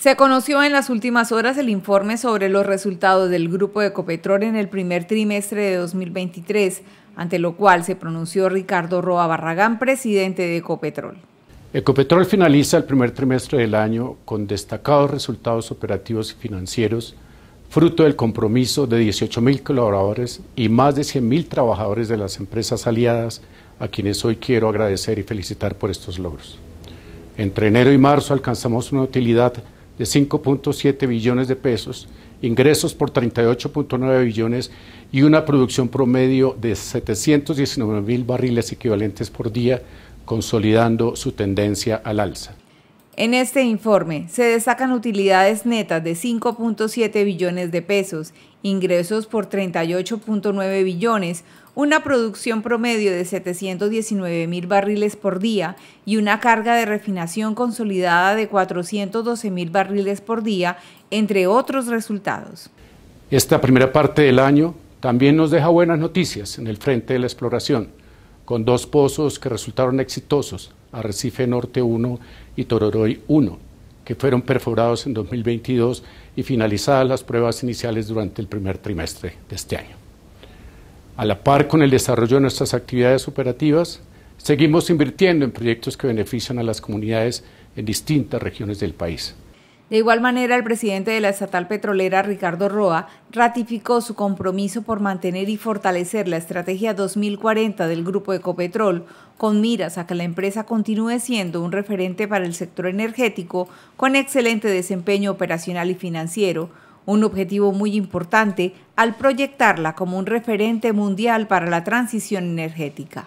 Se conoció en las últimas horas el informe sobre los resultados del grupo de en el primer trimestre de 2023, ante lo cual se pronunció Ricardo Roa Barragán, presidente de Ecopetrol. Ecopetrol finaliza el primer trimestre del año con destacados resultados operativos y financieros, fruto del compromiso de 18.000 colaboradores y más de 100.000 trabajadores de las empresas aliadas, a quienes hoy quiero agradecer y felicitar por estos logros. Entre enero y marzo alcanzamos una utilidad de 5.7 billones de pesos, ingresos por 38.9 billones y una producción promedio de 719 mil barriles equivalentes por día, consolidando su tendencia al alza. En este informe se destacan utilidades netas de 5.7 billones de pesos, ingresos por 38.9 billones, una producción promedio de 719 mil barriles por día y una carga de refinación consolidada de 412 mil barriles por día, entre otros resultados. Esta primera parte del año también nos deja buenas noticias en el frente de la exploración con dos pozos que resultaron exitosos, Arrecife Norte 1 y Tororoy 1, que fueron perforados en 2022 y finalizadas las pruebas iniciales durante el primer trimestre de este año. A la par con el desarrollo de nuestras actividades operativas, seguimos invirtiendo en proyectos que benefician a las comunidades en distintas regiones del país. De igual manera, el presidente de la estatal petrolera, Ricardo Roa, ratificó su compromiso por mantener y fortalecer la estrategia 2040 del grupo Ecopetrol, con miras a que la empresa continúe siendo un referente para el sector energético con excelente desempeño operacional y financiero, un objetivo muy importante al proyectarla como un referente mundial para la transición energética.